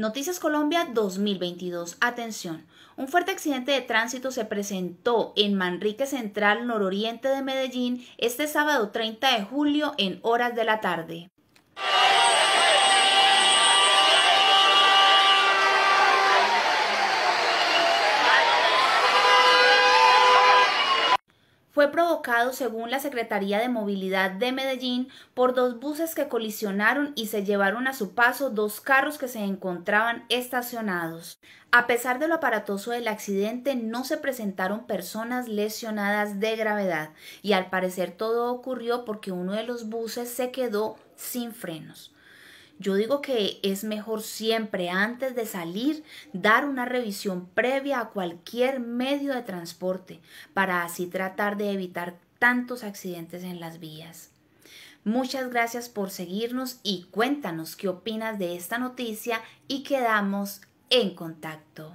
Noticias Colombia 2022. Atención. Un fuerte accidente de tránsito se presentó en Manrique Central, nororiente de Medellín, este sábado 30 de julio en horas de la tarde. fue provocado, según la Secretaría de Movilidad de Medellín, por dos buses que colisionaron y se llevaron a su paso dos carros que se encontraban estacionados. A pesar de lo aparatoso del accidente, no se presentaron personas lesionadas de gravedad y al parecer todo ocurrió porque uno de los buses se quedó sin frenos. Yo digo que es mejor siempre antes de salir dar una revisión previa a cualquier medio de transporte para así tratar de evitar tantos accidentes en las vías. Muchas gracias por seguirnos y cuéntanos qué opinas de esta noticia y quedamos en contacto.